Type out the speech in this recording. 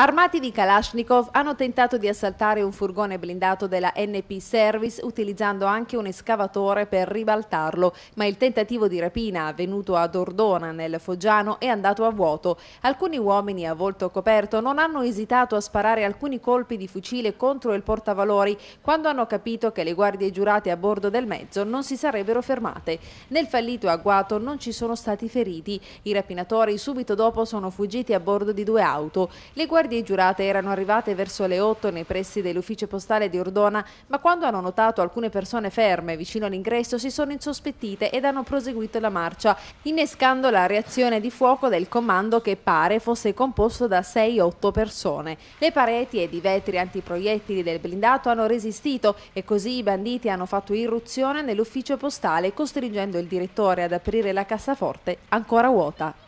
Armati di Kalashnikov hanno tentato di assaltare un furgone blindato della NP Service utilizzando anche un escavatore per ribaltarlo, ma il tentativo di rapina avvenuto ad Ordona nel Foggiano è andato a vuoto. Alcuni uomini a volto coperto non hanno esitato a sparare alcuni colpi di fucile contro il portavalori quando hanno capito che le guardie giurate a bordo del mezzo non si sarebbero fermate. Nel fallito agguato non ci sono stati feriti. I rapinatori subito dopo sono fuggiti a bordo di due auto. Le guardie guardie giurate erano arrivate verso le 8 nei pressi dell'ufficio postale di Ordona, ma quando hanno notato alcune persone ferme vicino all'ingresso si sono insospettite ed hanno proseguito la marcia, innescando la reazione di fuoco del comando che pare fosse composto da 6-8 persone. Le pareti ed i vetri antiproiettili del blindato hanno resistito e così i banditi hanno fatto irruzione nell'ufficio postale costringendo il direttore ad aprire la cassaforte ancora vuota.